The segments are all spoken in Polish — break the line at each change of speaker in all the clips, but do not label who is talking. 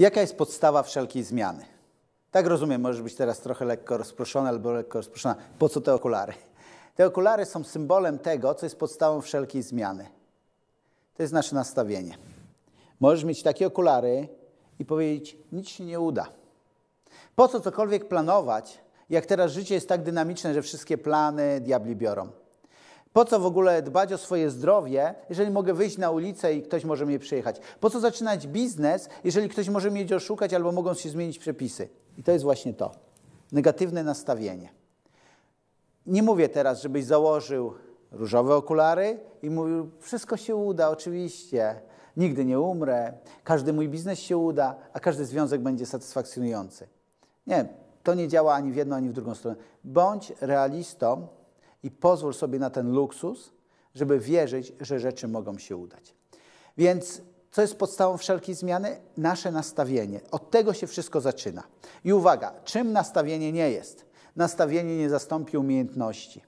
Jaka jest podstawa wszelkiej zmiany? Tak rozumiem, może być teraz trochę lekko rozproszona albo lekko rozproszona. Po co te okulary? Te okulary są symbolem tego, co jest podstawą wszelkiej zmiany. To jest nasze nastawienie. Możesz mieć takie okulary i powiedzieć, nic się nie uda. Po co cokolwiek planować, jak teraz życie jest tak dynamiczne, że wszystkie plany diabli biorą? Po co w ogóle dbać o swoje zdrowie, jeżeli mogę wyjść na ulicę i ktoś może mnie przyjechać? Po co zaczynać biznes, jeżeli ktoś może mnie oszukać albo mogą się zmienić przepisy? I to jest właśnie to. Negatywne nastawienie. Nie mówię teraz, żebyś założył różowe okulary i mówił, wszystko się uda, oczywiście, nigdy nie umrę, każdy mój biznes się uda, a każdy związek będzie satysfakcjonujący. Nie, to nie działa ani w jedną, ani w drugą stronę. Bądź realistą i pozwól sobie na ten luksus, żeby wierzyć, że rzeczy mogą się udać. Więc co jest podstawą wszelkiej zmiany? Nasze nastawienie. Od tego się wszystko zaczyna. I uwaga, czym nastawienie nie jest? Nastawienie nie zastąpi umiejętności.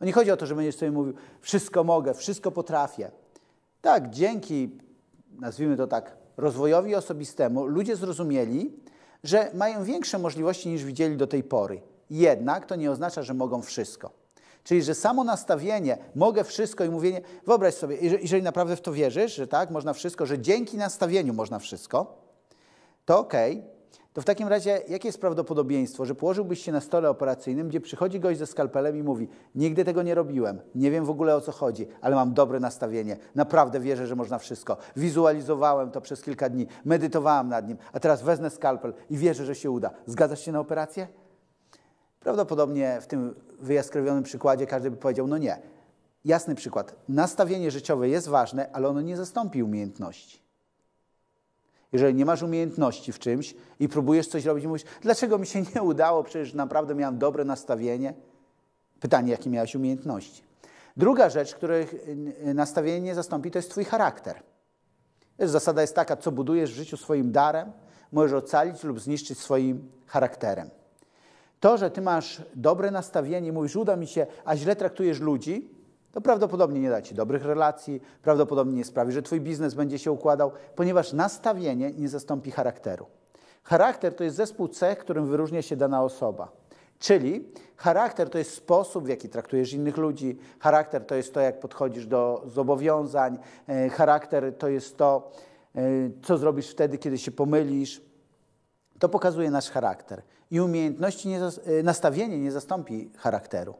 No nie chodzi o to, że będziesz sobie mówił, wszystko mogę, wszystko potrafię. Tak, dzięki, nazwijmy to tak, rozwojowi osobistemu, ludzie zrozumieli, że mają większe możliwości niż widzieli do tej pory. Jednak to nie oznacza, że mogą wszystko. Czyli, że samo nastawienie, mogę wszystko i mówienie, wyobraź sobie, jeżeli naprawdę w to wierzysz, że tak, można wszystko, że dzięki nastawieniu można wszystko, to okej. Okay. To w takim razie, jakie jest prawdopodobieństwo, że położyłbyś się na stole operacyjnym, gdzie przychodzi gość ze skalpelem i mówi: Nigdy tego nie robiłem, nie wiem w ogóle o co chodzi, ale mam dobre nastawienie, naprawdę wierzę, że można wszystko. Wizualizowałem to przez kilka dni, medytowałem nad nim, a teraz wezmę skalpel i wierzę, że się uda. Zgadzasz się na operację? Prawdopodobnie w tym wyjaskrowionym przykładzie każdy by powiedział, no nie. Jasny przykład. Nastawienie życiowe jest ważne, ale ono nie zastąpi umiejętności. Jeżeli nie masz umiejętności w czymś i próbujesz coś robić, mówisz, dlaczego mi się nie udało, przecież naprawdę miałem dobre nastawienie. Pytanie, jakie miałeś umiejętności. Druga rzecz, których nastawienie nie zastąpi, to jest twój charakter. Zasada jest taka, co budujesz w życiu swoim darem, możesz ocalić lub zniszczyć swoim charakterem. To, że ty masz dobre nastawienie, mówisz, uda mi się, a źle traktujesz ludzi, to prawdopodobnie nie da ci dobrych relacji, prawdopodobnie nie sprawi, że twój biznes będzie się układał, ponieważ nastawienie nie zastąpi charakteru. Charakter to jest zespół cech, którym wyróżnia się dana osoba. Czyli charakter to jest sposób, w jaki traktujesz innych ludzi, charakter to jest to, jak podchodzisz do zobowiązań, e, charakter to jest to, e, co zrobisz wtedy, kiedy się pomylisz. To pokazuje nasz charakter i umiejętności, nie, y, nastawienie nie zastąpi charakteru.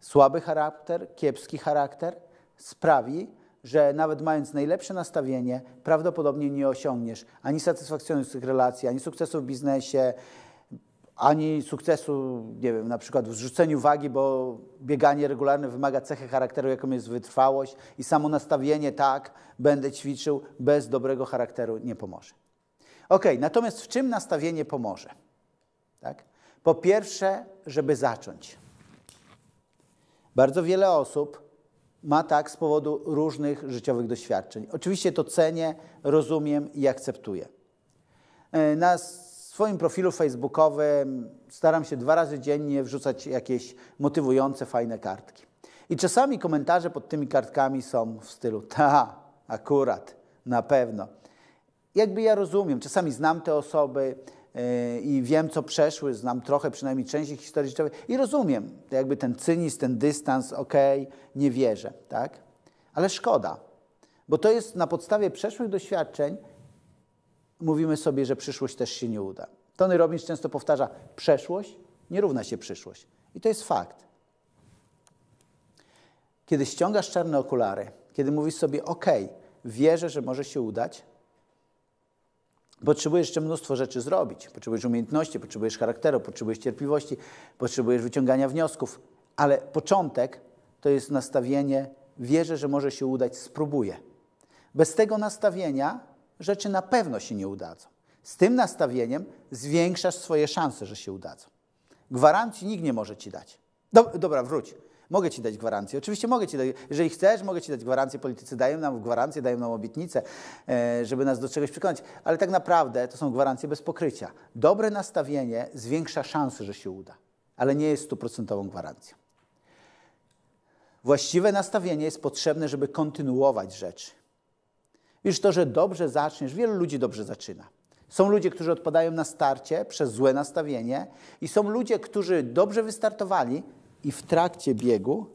Słaby charakter, kiepski charakter sprawi, że nawet mając najlepsze nastawienie, prawdopodobnie nie osiągniesz ani satysfakcjonujących relacji, ani sukcesu w biznesie, ani sukcesu, nie wiem, na przykład w zrzuceniu wagi, bo bieganie regularne wymaga cechy charakteru, jaką jest wytrwałość i samo nastawienie, tak, będę ćwiczył, bez dobrego charakteru nie pomoże. Ok, natomiast w czym nastawienie pomoże? Tak? Po pierwsze, żeby zacząć. Bardzo wiele osób ma tak z powodu różnych życiowych doświadczeń. Oczywiście to cenię, rozumiem i akceptuję. E, na swoim profilu facebookowym staram się dwa razy dziennie wrzucać jakieś motywujące, fajne kartki. I czasami komentarze pod tymi kartkami są w stylu ta, akurat, na pewno. Jakby ja rozumiem, czasami znam te osoby, E, i wiem, co przeszły, znam trochę przynajmniej część ich historii życiowej i rozumiem jakby ten cynizm, ten dystans, okej, okay, nie wierzę, tak? Ale szkoda, bo to jest na podstawie przeszłych doświadczeń mówimy sobie, że przyszłość też się nie uda. Tony Robbins często powtarza, przeszłość nie równa się przyszłość. I to jest fakt. Kiedy ściągasz czarne okulary, kiedy mówisz sobie, ok, wierzę, że może się udać, Potrzebujesz jeszcze mnóstwo rzeczy zrobić. Potrzebujesz umiejętności, potrzebujesz charakteru, potrzebujesz cierpliwości, potrzebujesz wyciągania wniosków, ale początek to jest nastawienie, wierzę, że może się udać, spróbuję. Bez tego nastawienia rzeczy na pewno się nie udadzą. Z tym nastawieniem zwiększasz swoje szanse, że się udadzą. Gwarancji nikt nie może ci dać. dobra, wróć. Mogę ci dać gwarancję. Oczywiście mogę ci dać, jeżeli chcesz, mogę ci dać gwarancję. Politycy dają nam gwarancję, dają nam obietnicę, e, żeby nas do czegoś przekonać, ale tak naprawdę to są gwarancje bez pokrycia. Dobre nastawienie zwiększa szanse, że się uda, ale nie jest stuprocentową gwarancją. Właściwe nastawienie jest potrzebne, żeby kontynuować rzeczy. Wiesz to, że dobrze zaczniesz, wielu ludzi dobrze zaczyna. Są ludzie, którzy odpadają na starcie przez złe nastawienie, i są ludzie, którzy dobrze wystartowali, i w trakcie biegu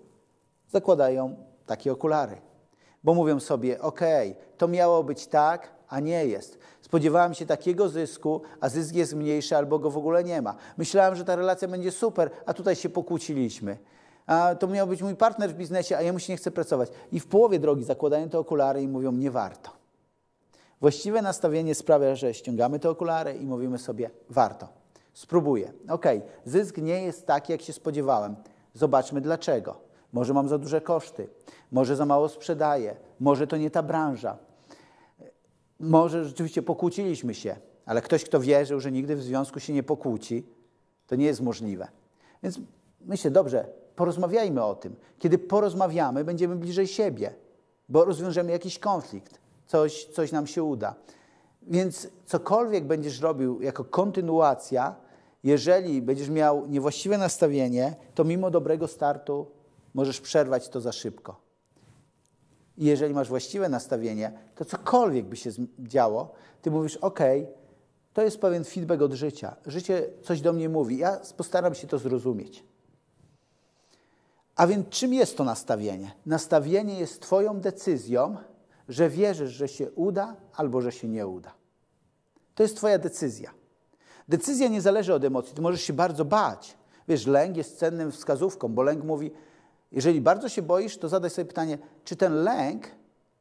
zakładają takie okulary. Bo mówią sobie, ok, to miało być tak, a nie jest. Spodziewałem się takiego zysku, a zysk jest mniejszy albo go w ogóle nie ma. Myślałem, że ta relacja będzie super, a tutaj się pokłóciliśmy. A to miał być mój partner w biznesie, a ja mu się nie chcę pracować. I w połowie drogi zakładają te okulary i mówią, nie warto. Właściwe nastawienie sprawia, że ściągamy te okulary i mówimy sobie, warto. Spróbuję. Ok, zysk nie jest taki, jak się spodziewałem Zobaczmy dlaczego. Może mam za duże koszty, może za mało sprzedaję, może to nie ta branża. Może rzeczywiście pokłóciliśmy się, ale ktoś, kto wierzył, że nigdy w związku się nie pokłóci, to nie jest możliwe. Więc myślę, dobrze, porozmawiajmy o tym. Kiedy porozmawiamy, będziemy bliżej siebie, bo rozwiążemy jakiś konflikt, coś, coś nam się uda. Więc cokolwiek będziesz robił jako kontynuacja, jeżeli będziesz miał niewłaściwe nastawienie, to mimo dobrego startu możesz przerwać to za szybko. I jeżeli masz właściwe nastawienie, to cokolwiek by się działo, ty mówisz: OK, to jest pewien feedback od życia. Życie coś do mnie mówi, ja postaram się to zrozumieć. A więc czym jest to nastawienie? Nastawienie jest Twoją decyzją, że wierzysz, że się uda albo że się nie uda. To jest Twoja decyzja. Decyzja nie zależy od emocji. Ty możesz się bardzo bać. Wiesz, lęk jest cennym wskazówką, bo lęk mówi, jeżeli bardzo się boisz, to zadaj sobie pytanie, czy ten lęk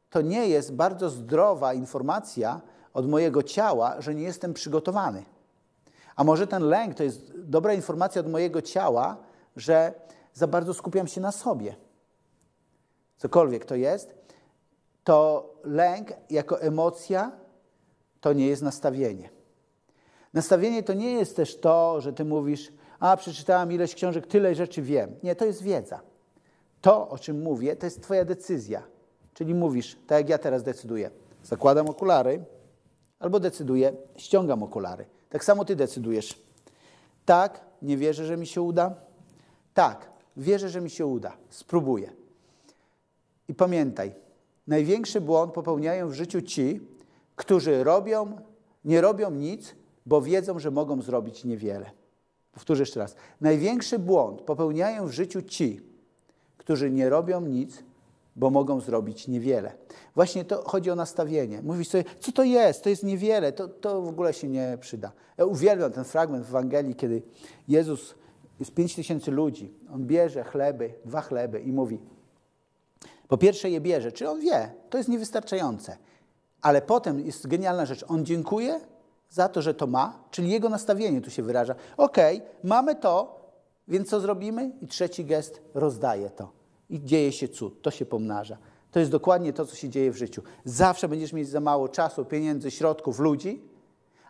to nie jest bardzo zdrowa informacja od mojego ciała, że nie jestem przygotowany. A może ten lęk to jest dobra informacja od mojego ciała, że za bardzo skupiam się na sobie. Cokolwiek to jest, to lęk jako emocja to nie jest nastawienie. Nastawienie to nie jest też to, że ty mówisz, a przeczytałam ileś książek, tyle rzeczy wiem. Nie, to jest wiedza. To, o czym mówię, to jest twoja decyzja. Czyli mówisz, tak jak ja teraz decyduję, zakładam okulary, albo decyduję, ściągam okulary. Tak samo ty decydujesz. Tak, nie wierzę, że mi się uda. Tak, wierzę, że mi się uda. Spróbuję. I pamiętaj, największy błąd popełniają w życiu ci, którzy robią, nie robią nic, bo wiedzą, że mogą zrobić niewiele. Powtórzę jeszcze raz. Największy błąd popełniają w życiu ci, którzy nie robią nic, bo mogą zrobić niewiele. Właśnie to chodzi o nastawienie. Mówisz sobie, co to jest? To jest niewiele, to, to w ogóle się nie przyda. Ja uwielbiam ten fragment w Ewangelii, kiedy Jezus z pięć tysięcy ludzi, on bierze chleby, dwa chleby i mówi, po pierwsze je bierze, czy on wie, to jest niewystarczające, ale potem jest genialna rzecz, on dziękuje za to, że to ma, czyli jego nastawienie tu się wyraża. Ok, mamy to, więc co zrobimy? I trzeci gest rozdaje to. I dzieje się cud, to się pomnaża. To jest dokładnie to, co się dzieje w życiu. Zawsze będziesz mieć za mało czasu, pieniędzy, środków, ludzi,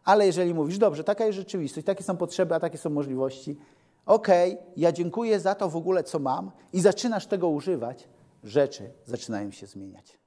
ale jeżeli mówisz, dobrze, taka jest rzeczywistość, takie są potrzeby, a takie są możliwości, okej, okay, ja dziękuję za to w ogóle, co mam, i zaczynasz tego używać, rzeczy zaczynają się zmieniać.